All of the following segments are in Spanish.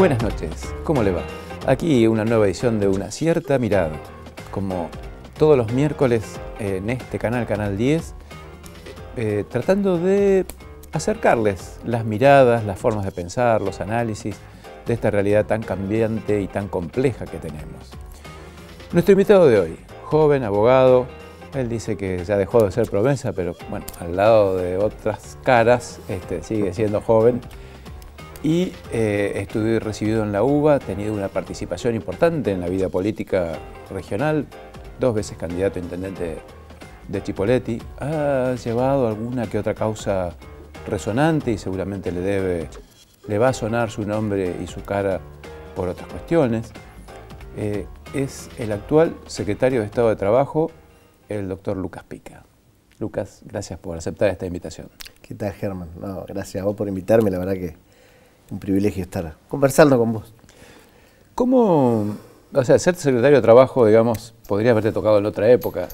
Buenas noches, ¿cómo le va? Aquí una nueva edición de Una cierta mirada. Como todos los miércoles eh, en este canal, Canal 10, eh, tratando de acercarles las miradas, las formas de pensar, los análisis de esta realidad tan cambiante y tan compleja que tenemos. Nuestro invitado de hoy, joven, abogado, él dice que ya dejó de ser Provenza, pero bueno, al lado de otras caras, este, sigue siendo joven y eh, estudió recibido en la UBA, ha tenido una participación importante en la vida política regional, dos veces candidato a intendente de Chipoletti, ha llevado alguna que otra causa resonante y seguramente le debe, le va a sonar su nombre y su cara por otras cuestiones. Eh, es el actual secretario de Estado de Trabajo, el doctor Lucas Pica. Lucas, gracias por aceptar esta invitación. ¿Qué tal, Germán? gracias a vos por invitarme, la verdad que un privilegio estar conversando con vos. ¿Cómo, o sea, ser secretario de Trabajo, digamos, podría haberte tocado en otra época?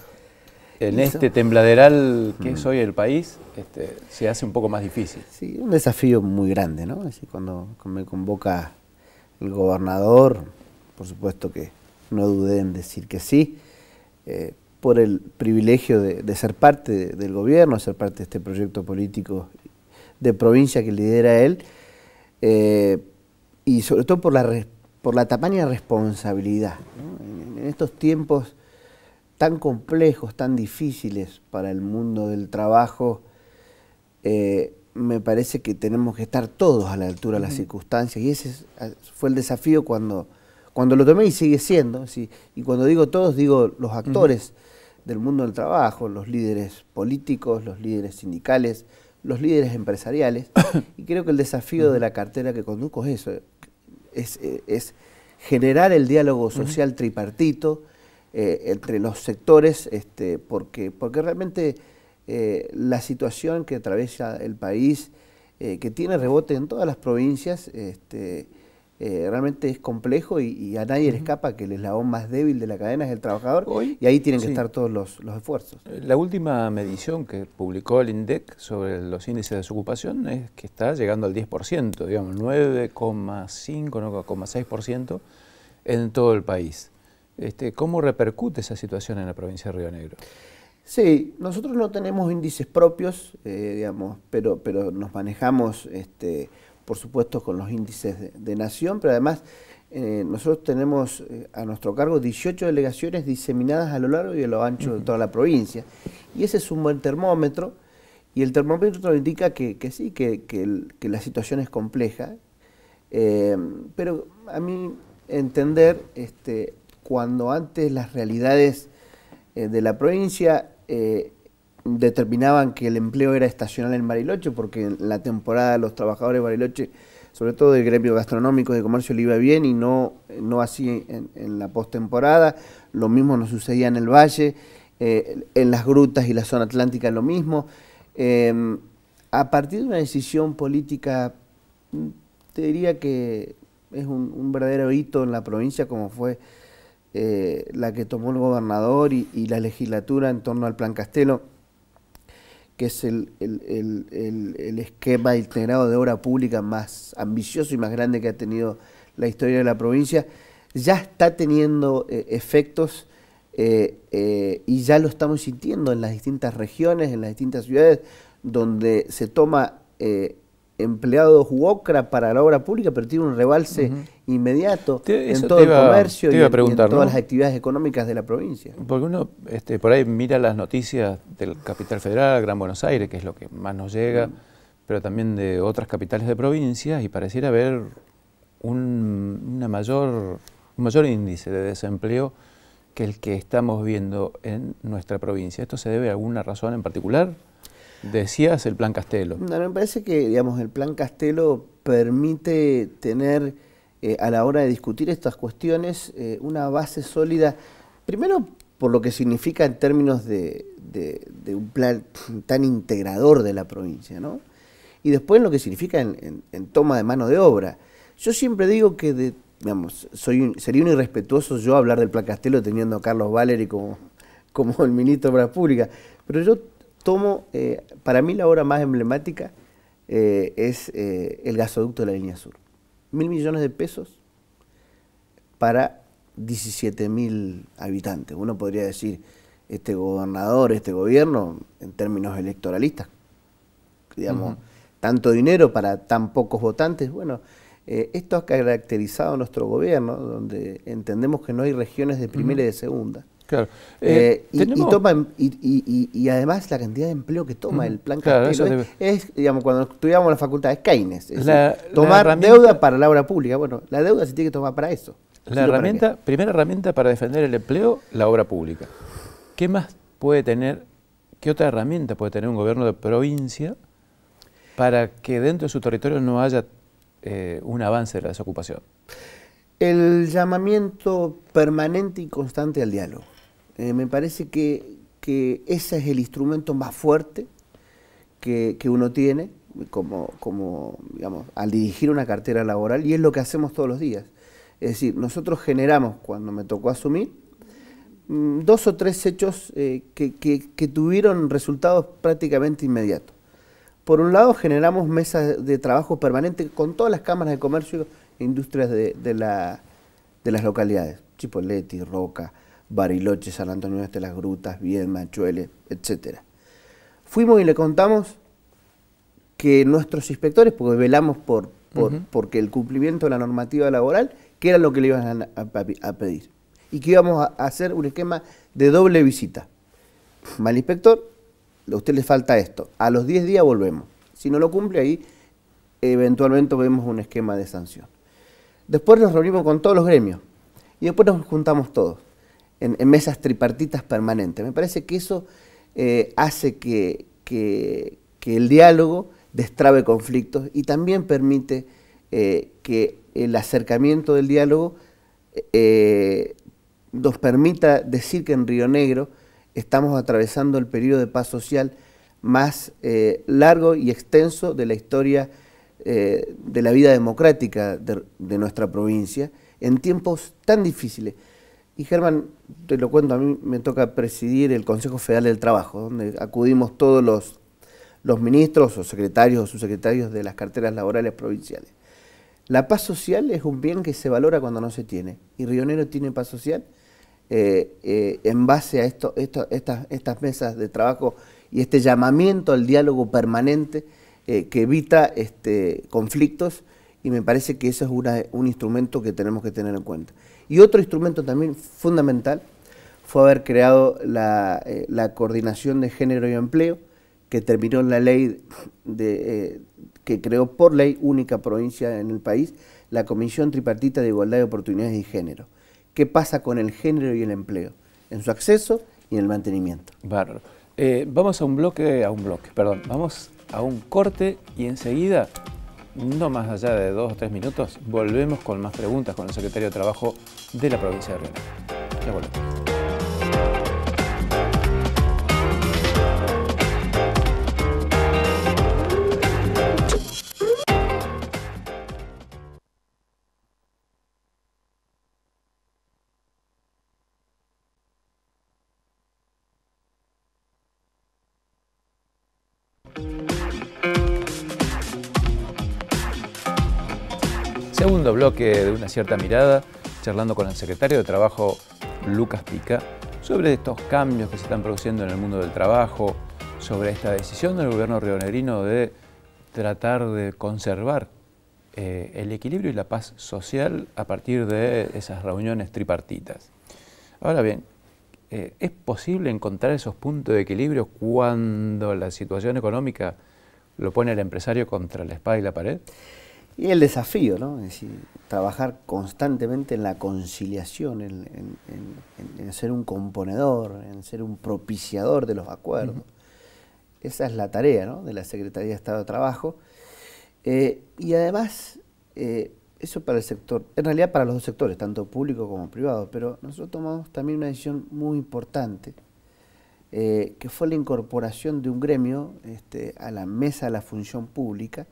En este tembladeral que es mm. hoy el país, este, se hace un poco más difícil. Sí, un desafío muy grande, ¿no? Así, cuando me convoca el gobernador, por supuesto que no dudé en decir que sí, eh, por el privilegio de, ser parte del gobierno, ser parte de este proyecto político de provincia que lidera él, eh, y sobre todo por la, por la tamaña responsabilidad. En, estos tiempos tan complejos, tan difíciles para el mundo del trabajo, eh, me parece que tenemos que estar todos a la altura de las circunstancias y ese fue el desafío cuando, cuando lo tomé y sigue siendo. Y cuando digo todos, digo los actores del mundo del trabajo, los líderes políticos, los líderes sindicales, los líderes empresariales. y creo que el desafío de la cartera que conduzco es eso, es, generar el diálogo social tripartito eh, entre los sectores, este, porque, porque realmente eh, la situación que atraviesa el país, eh, que tiene rebote en todas las provincias, este, eh, realmente es complejo y, a nadie le escapa que el eslabón más débil de la cadena es el trabajador y ahí tienen que estar todos los, esfuerzos. Eh, la última medición que publicó el INDEC sobre los índices de desocupación es que está llegando al 10%, digamos 9,5, 9,6% en todo el país. Este, ¿Cómo repercute esa situación en la provincia de Río Negro? Sí, nosotros no tenemos índices propios, eh, digamos, pero, pero nos manejamos este, por supuesto con los índices de, nación, pero además eh, nosotros tenemos eh, a nuestro cargo 18 delegaciones diseminadas a lo largo y a lo ancho de toda la provincia. Y ese es un buen termómetro, y el termómetro nos indica que, sí, que, la situación es compleja, eh, pero a mí entender este, cuando antes las realidades de la provincia determinaban que el empleo era estacional en Bariloche, porque en la temporada los trabajadores de Bariloche, sobre todo del gremio gastronómico de comercio, le iba bien y no, no así en, la postemporada. Lo mismo nos sucedía en el valle, eh, en las grutas y la zona atlántica lo mismo. Em, a partir de una decisión política, te diría que es un, verdadero hito en la provincia como fue eh, la que tomó el gobernador y la legislatura en torno al Plan Castelo que es el, esquema integrado de obra pública más ambicioso y más grande que ha tenido la historia de la provincia, ya está teniendo eh, efectos eh, eh, y ya lo estamos sintiendo en las distintas regiones, en las distintas ciudades, donde se toma empleado OCRA para la obra pública, pero tiene un rebalse inmediato en todo el comercio y en, todas las actividades económicas de la provincia. Porque uno este, por ahí mira las noticias del Capital Federal, Gran Buenos Aires, que es lo que más nos llega, pero también de otras capitales de provincias, y pareciera haber una mayor, un mayor índice de desempleo que el que estamos viendo en nuestra provincia. ¿Esto se debe a alguna razón en particular? Decías el plan Castelo. No, me parece que digamos, el plan Castelo permite tener eh, a la hora de discutir estas cuestiones eh, una base sólida, primero por lo que significa en términos de, un plan tan integrador de la provincia, ¿no? y después lo que significa en, toma de mano de obra. Yo siempre digo que sería un irrespetuoso yo hablar del plan Castelo teniendo a Carlos Valeri como, como el ministro de Obras Públicas, pero yo tomo, eh, para mí la obra más emblemática eh, es eh, el gasoducto de la línea sur. Mil millones de pesos para 17 mil habitantes. Uno podría decir, este gobernador, este gobierno, en términos electoralistas, digamos, tanto dinero para tan pocos votantes. Bueno, esto ha caracterizado nuestro gobierno, donde entendemos que no hay regiones de primera y de segunda. Claro. Eh, eh, em, y, y, además la cantidad de empleo que toma el plan es, digamos, cuando estudiamos la facultad, es Keynes. tomar deuda para la obra pública. Bueno, la deuda se tiene que tomar para eso. La herramienta, primera herramienta para defender el empleo, la obra pública. ¿Qué más puede tener, qué otra herramienta puede tener un gobierno de provincia para que dentro de su territorio no haya eh, un avance de la desocupación? El llamamiento permanente y constante al diálogo. Eh, me parece que, ese es el instrumento más fuerte que, uno tiene como, al dirigir una cartera laboral y es lo que hacemos todos los días. Es decir, nosotros generamos, cuando me tocó asumir, mm, dos o tres hechos eh, que, tuvieron resultados prácticamente inmediatos. Por un lado, generamos mesas de trabajo permanente con todas las cámaras de comercio e industrias de, las localidades, Chipoleti, Roca, Bariloche, San Antonio de las Grutas, Viedma, Chuele, etc. Fuimos y le contamos que nuestros inspectores, porque velamos por, porque el cumplimiento de la normativa laboral, que era lo que le iban a, a pedir. Y que íbamos a hacer un esquema de doble visita. Mal inspector, a usted le falta esto. A los 10 días volvemos. Si no lo cumple, ahí eventualmente vemos un esquema de sanción. Después nos reunimos con todos los gremios y después nos juntamos todos en, mesas tripartitas permanentes. Me parece que eso eh, hace que, el diálogo destrabe conflictos y también permite eh, que el acercamiento del diálogo eh, nos permita decir que en Río Negro estamos atravesando el periodo de paz social más largo y extenso de la historia de la vida democrática de nuestra provincia en tiempos tan difíciles. Y Germán, te lo cuento, a mí me toca presidir el Consejo Federal del Trabajo, donde acudimos todos los, ministros o secretarios o subsecretarios de las carteras laborales provinciales. La paz social es un bien que se valora cuando no se tiene. Y Rionero tiene paz social eh, eh, en base a esto, estas, estas mesas de trabajo y este llamamiento al diálogo permanente eh, que evita este, conflictos. Y me parece que eso es un instrumento que tenemos que tener en cuenta. Y otro instrumento también fundamental fue haber creado eh, la, Coordinación de Género y Empleo, que terminó en la ley de, eh, que creó por ley única provincia en el país, la Comisión Tripartita de Igualdad de Oportunidades y Género. ¿Qué pasa con el género y el empleo? En su acceso y en el mantenimiento. Eh, vamos a un bloque, a un bloque, perdón, vamos a un corte y enseguida no más allá de dos o tres minutos, volvemos con más preguntas con el secretario de Trabajo de la provincia de Río. Ya volvemos. bloque de una cierta mirada, charlando con el secretario de Trabajo, Lucas Pica, sobre estos cambios que se están produciendo en el mundo del trabajo, sobre esta decisión del gobierno rionegrino de tratar de conservar eh, el equilibrio y la paz social a partir de esas reuniones tripartitas. Ahora bien, eh, ¿es posible encontrar esos puntos de equilibrio cuando la situación económica lo pone el empresario contra la espada y la pared? Y el desafío, ¿no? Es decir, trabajar constantemente en la conciliación, en, ser un componedor, en ser un propiciador de los acuerdos. Esa es la tarea ¿no? de la Secretaría de Estado de Trabajo. Eh, y además, eh, eso para el sector, en realidad para los dos sectores, tanto público como privado, pero nosotros tomamos también una decisión muy importante, eh, que fue la incorporación de un gremio este, a la mesa de la función pública,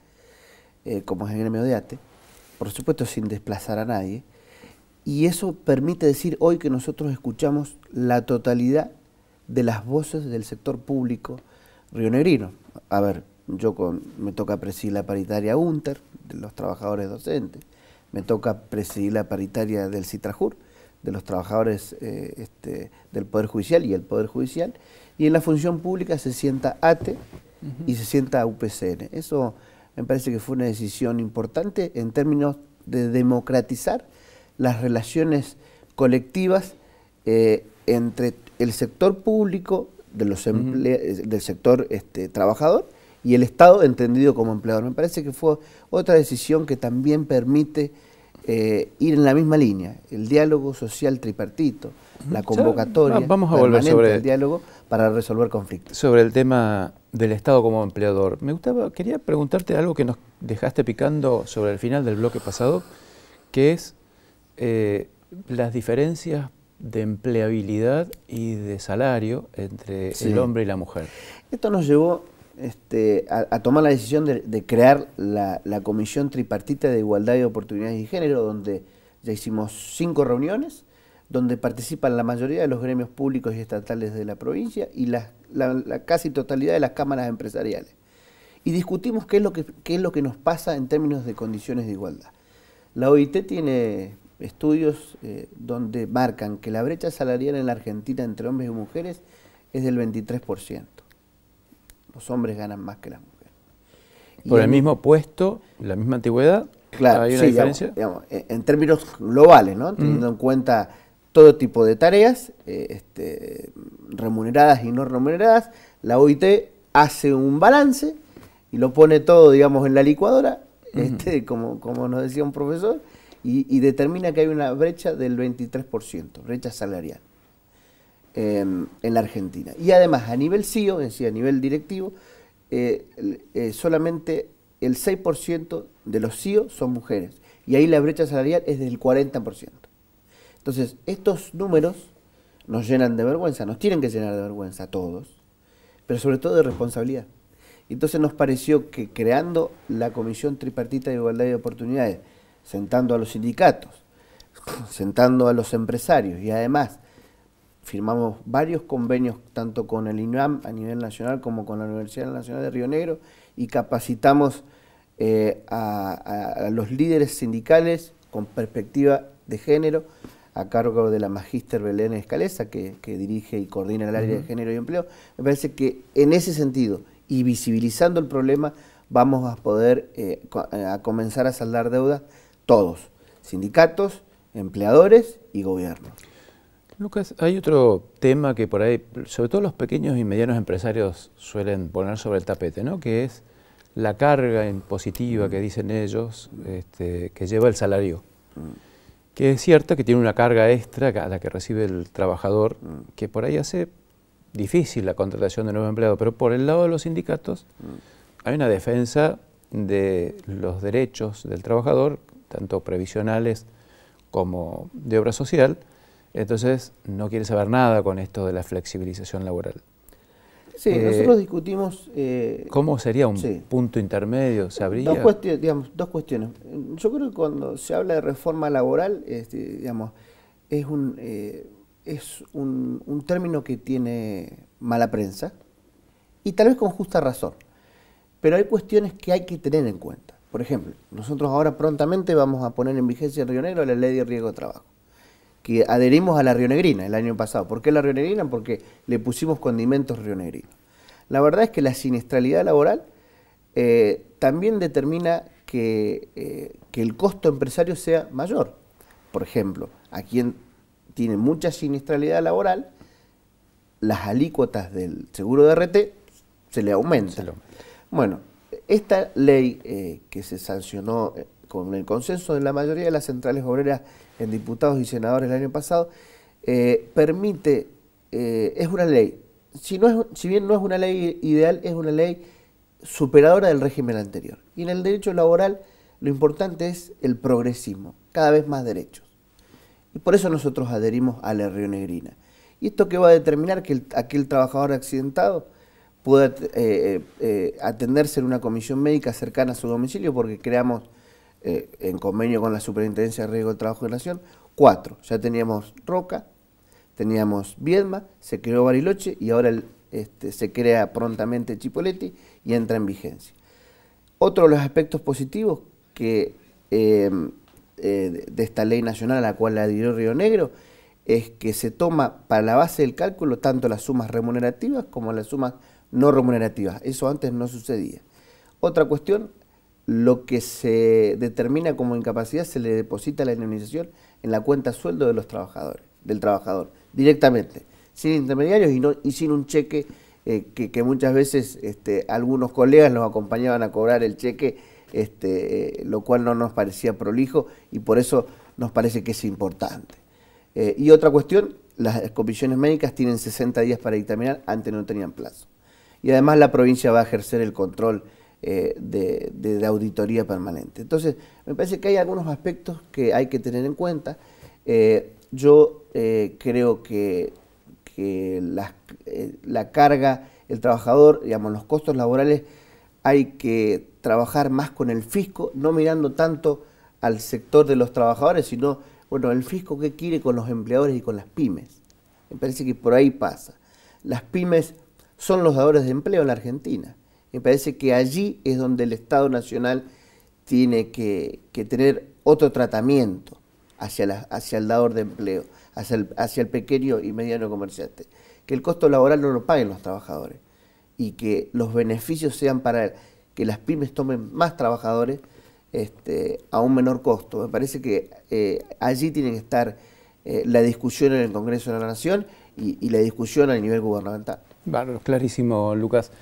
eh, como es el gremio de ATE, por supuesto sin desplazar a nadie, y eso permite decir hoy que nosotros escuchamos la totalidad de las voces del sector público rionegrino. A ver, yo me toca presidir la paritaria UNTER, de los trabajadores docentes, me toca presidir la paritaria del CITRAJUR, de los trabajadores eh, este, del Poder Judicial y el Poder Judicial, y en la función pública se sienta ATE y se sienta UPCN. Eso me parece que fue una decisión importante en términos de democratizar las relaciones colectivas eh, entre el sector público de los eh, del sector este, trabajador y el Estado entendido como empleador. Me parece que fue otra decisión que también permite eh, ir en la misma línea, el diálogo social tripartito, la convocatoria, vamos el diálogo para resolver conflictos. Sobre el tema del Estado como empleador, me gustaba, quería preguntarte algo que nos dejaste picando sobre el final del bloque pasado, que es eh, las diferencias de empleabilidad y de salario entre el hombre y la mujer. Esto nos llevó este, a, tomar la decisión de, crear la, Comisión Tripartita de Igualdad y Oportunidades y Género, donde ya hicimos cinco reuniones, donde participan la mayoría de los gremios públicos y estatales de la provincia y la, casi totalidad de las cámaras empresariales. Y discutimos qué es, lo que, es lo que nos pasa en términos de condiciones de igualdad. La OIT tiene estudios eh, donde marcan que la brecha salarial en la Argentina entre hombres y mujeres es del 23%. Los hombres ganan más que las mujeres. ¿Por el mismo puesto, la misma antigüedad? Claro, ¿Hay una diferencia? Digamos, en términos globales, ¿no? Mm. teniendo en cuenta todo tipo de tareas, eh, este, remuneradas y no remuneradas, la OIT hace un balance y lo pone todo, digamos, en la licuadora, este, como, como nos decía un profesor, y, y determina que hay una brecha del 23%, brecha salarial. Em, en la Argentina. Y además, a nivel CEO, es decir, a nivel directivo, eh, eh, solamente el 6% de los CIO e son mujeres. Y ahí la brecha salarial es del 40%. Entonces, estos números nos llenan de vergüenza, nos tienen que llenar de vergüenza a todos, pero sobre todo de responsabilidad. Entonces nos pareció que creando la Comisión Tripartita de Igualdad y Oportunidades, sentando a los sindicatos, sentando a los empresarios y además firmamos varios convenios tanto con el INAM a nivel nacional como con la Universidad Nacional de Río Negro y capacitamos eh, a, los líderes sindicales con perspectiva de género a cargo de la magíster Belén Escalesa, que, dirige y coordina el área de género y empleo. Me parece que en ese sentido y visibilizando el problema vamos a poder eh, eh, comenzar a saldar deudas todos, sindicatos, empleadores y gobierno. Lucas, hay otro tema que por ahí, sobre todo los pequeños y medianos empresarios suelen poner sobre el tapete, ¿no? que es la carga impositiva que dicen ellos este, que lleva el salario. Mm. Que es cierto que tiene una carga extra a la que recibe el trabajador, mm. que por ahí hace difícil la contratación de nuevo empleados, pero por el lado de los sindicatos mm. hay una defensa de los derechos del trabajador, tanto previsionales como de obra social, entonces no quiere saber nada con esto de la flexibilización laboral. Sí, eh, nosotros discutimos... Eh, ¿Cómo sería un punto intermedio? ¿Se Dos, cuestiones, dos cuestiones. Yo creo que cuando se habla de reforma laboral, este, digamos, es, un, eh, es un, un, término que tiene mala prensa y tal vez con justa razón. Pero hay cuestiones que hay que tener en cuenta. Por ejemplo, nosotros ahora prontamente vamos a poner en vigencia en Río Negro la ley de riesgo de trabajo que adherimos a la rionegrina el año pasado. ¿Por qué la rionegrina? Porque le pusimos condimentos rionegrinos. La verdad es que la siniestralidad laboral eh, también determina eh, que, el costo empresario sea mayor. Por ejemplo, a quien tiene mucha siniestralidad laboral, las alícuotas del seguro de RT se le aumentan. Bueno, esta ley eh, que se sancionó con el consenso de la mayoría de las centrales obreras en diputados y senadores el año pasado, eh, permite, eh, es una ley, si, no es, si bien no es una ley ideal, es una ley superadora del régimen anterior. Y en el derecho laboral lo importante es el progresismo, cada vez más derechos. Y por eso nosotros adherimos a la negrina ¿Y esto que va a determinar que aquel trabajador accidentado pueda eh, atenderse en una comisión médica cercana a su domicilio? Porque creamos eh, en convenio con la Superintendencia de Riesgo del Trabajo de Nación, cuatro. Ya teníamos Roca, teníamos Viedma, se creó Bariloche y ahora este, se crea prontamente Chipoletti y entra en vigencia. Otro de los aspectos positivos que, em, eh, de esta ley nacional a la cual adhirió Río Negro es que se toma para la base del cálculo tanto las sumas remunerativas como las sumas no remunerativas. Eso antes no sucedía. Otra cuestión lo que se determina como incapacidad se le deposita la indemnización en la cuenta sueldo de los trabajadores, del trabajador, directamente, sin intermediarios y, sin un cheque eh, que, muchas veces este, algunos colegas nos acompañaban a cobrar el cheque, este, eh, lo cual no nos parecía prolijo y por eso nos parece que es importante. Eh, y otra cuestión, las comisiones médicas tienen 60 días para dictaminar, antes no tenían plazo. Y además la provincia va a ejercer el control eh, de, la auditoría permanente. Entonces, me parece que hay algunos aspectos que hay que tener en cuenta. Eh, yo eh, creo que, la, carga, el trabajador, digamos, los costos laborales, hay que trabajar más con el fisco, no mirando tanto al sector de los trabajadores, sino, bueno, el fisco qué quiere con los empleadores y con las pymes. Me parece que por ahí pasa. Las pymes son los dadores de empleo en la Argentina. Me parece que allí es donde el Estado Nacional tiene que, tener otro tratamiento hacia, hacia el dador de empleo, hacia el, hacia el pequeño y mediano comerciante. Que el costo laboral no lo paguen los trabajadores y que los beneficios sean para que las pymes tomen más trabajadores este, a un menor costo. Me parece que eh, allí tiene que estar eh, la discusión en el Congreso de la Nación y, la discusión a nivel gubernamental. Bueno, clarísimo, Lucas.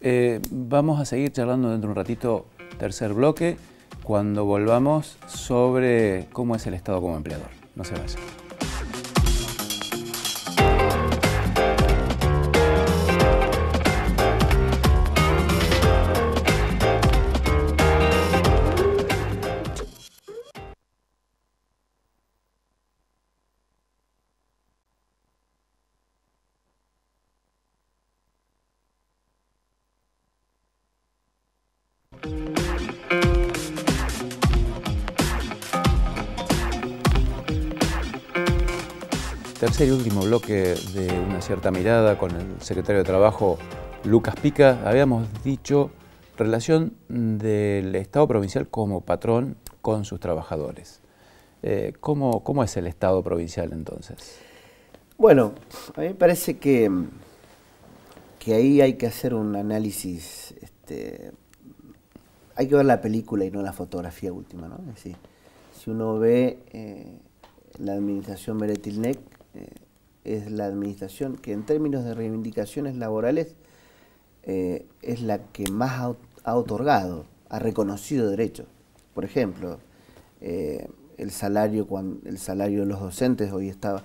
Eh, vamos a seguir charlando dentro de un ratito, tercer bloque, cuando volvamos sobre cómo es el Estado como empleador. No se vayan. tercer y último bloque de Una cierta mirada con el secretario de Trabajo Lucas Pica, habíamos dicho relación del Estado provincial como patrón con sus trabajadores. Eh, ¿cómo, es el Estado provincial entonces? Bueno, a mí me parece que, que ahí hay que hacer un análisis, este, hay que ver la película y no la fotografía última, ¿no? Es si uno ve eh, la administración Meretilnec, es la administración que en términos de reivindicaciones laborales eh, es la que más ha, otorgado, ha reconocido derechos. Por ejemplo, eh, el, salario, el salario de los docentes hoy está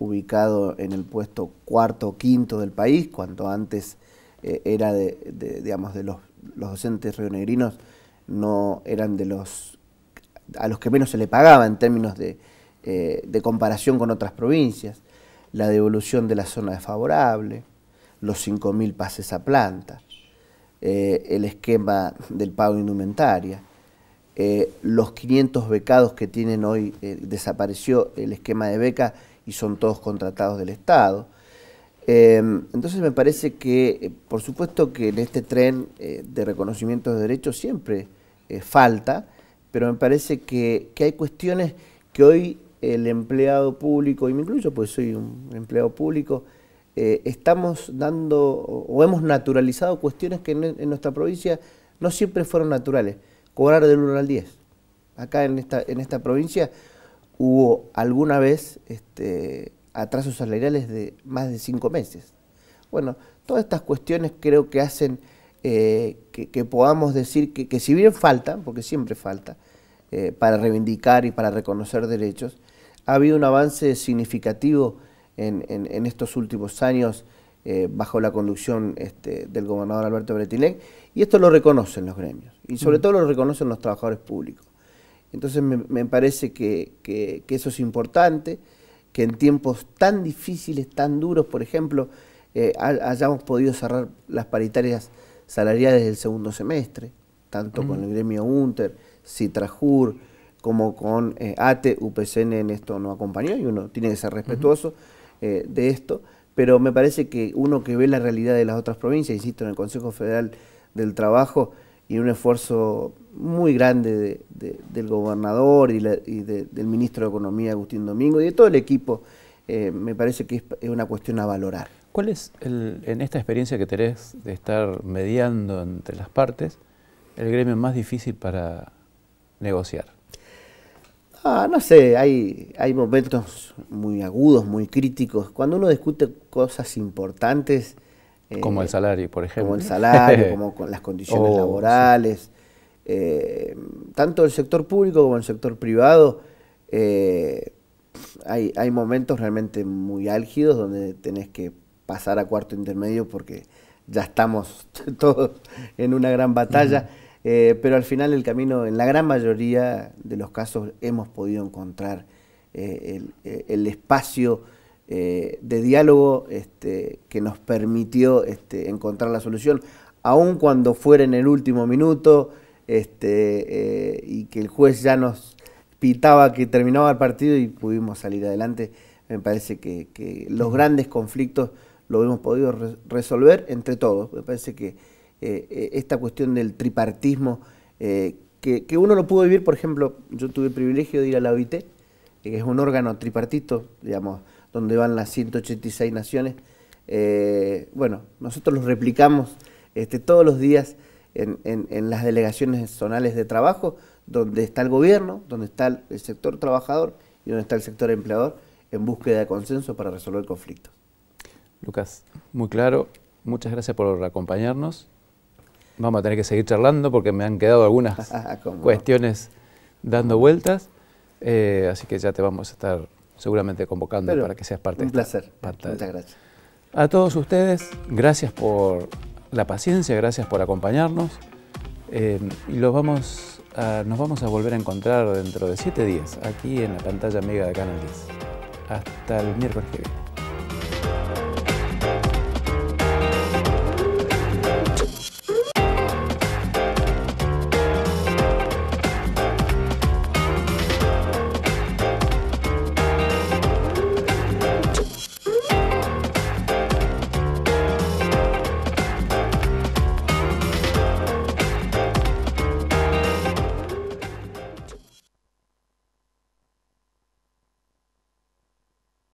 ubicado en el puesto cuarto o quinto del país, cuanto antes eh, era de, digamos, de los, docentes rionegrinos no eran de los a los que menos se le pagaba en términos de comparación con otras provincias la devolución de la zona desfavorable, los 5.000 pases a planta, eh, el esquema del pago de indumentaria, eh, los 500 becados que tienen hoy, eh, desapareció el esquema de beca y son todos contratados del Estado. Em, entonces me parece que, por supuesto que en este tren de reconocimiento de derechos siempre falta, pero me parece que, que hay cuestiones que hoy el empleado público, y me incluyo, pues soy un empleado público, eh, estamos dando o hemos naturalizado cuestiones que en, nuestra provincia no siempre fueron naturales. Cobrar del 1 al 10. Acá en esta, en esta provincia hubo alguna vez este, atrasos salariales de más de 5 meses. Bueno, todas estas cuestiones creo que hacen eh, que, podamos decir que, si bien falta, porque siempre falta, eh, para reivindicar y para reconocer derechos, ha habido un avance significativo en, estos últimos años eh, bajo la conducción este, del gobernador Alberto Bretinec, y esto lo reconocen los gremios, y sobre mm. todo lo reconocen los trabajadores públicos. Entonces me, parece que, eso es importante, que en tiempos tan difíciles, tan duros, por ejemplo, eh, hayamos podido cerrar las paritarias salariales del segundo semestre, tanto mm. con el gremio UNTER, Citrajur, como con eh, ATE, UPCN en esto no acompañó y uno tiene que ser respetuoso eh, de esto, pero me parece que uno que ve la realidad de las otras provincias, insisto, en el Consejo Federal del Trabajo y un esfuerzo muy grande del gobernador y, del ministro de Economía, Agustín Domingo, y de todo el equipo, eh, me parece que es, una cuestión a valorar. ¿Cuál es, en esta experiencia que tenés de estar mediando entre las partes, el gremio más difícil para negociar? Ah, no sé, hay, hay momentos muy agudos, muy críticos. Cuando uno discute cosas importantes... como el eh, salario, por ejemplo. Como el salario, como con las condiciones oh, laborales. Eh, tanto el sector público como el sector privado, eh, hay, hay momentos realmente muy álgidos donde tenés que pasar a cuarto intermedio porque ya estamos todos en una gran batalla. Eh, pero al final el camino, en la gran mayoría de los casos, hemos podido encontrar eh, eh, el, espacio de diálogo este, que nos permitió este, encontrar la solución, aun cuando fuera en el último minuto este, y que el juez ya nos pitaba que terminaba el partido y pudimos salir adelante. Me parece que, los grandes conflictos lo hemos podido resolver entre todos. Me parece que eh, eh, esta cuestión del tripartismo, eh, que, uno lo pudo vivir, por ejemplo, yo tuve el privilegio de ir a la OIT, que es un órgano tripartito, digamos, donde van las 186 naciones. bueno, nosotros los replicamos este, todos los días en, las delegaciones zonales de trabajo, donde está el gobierno, donde está el, el sector trabajador y donde está el sector empleador, en búsqueda de consenso para resolver conflictos. Lucas, muy claro. Muchas gracias por acompañarnos vamos a tener que seguir charlando porque me han quedado algunas ah, cuestiones dando vueltas. Eh, así que ya te vamos a estar seguramente convocando para que seas parte un de Un placer. Muchas gracias. A todos ustedes, gracias por la paciencia, gracias por acompañarnos. Eh, y los vamos nos vamos a volver a encontrar dentro de siete días aquí en la pantalla amiga de Canal 10. Hasta el miércoles que viene.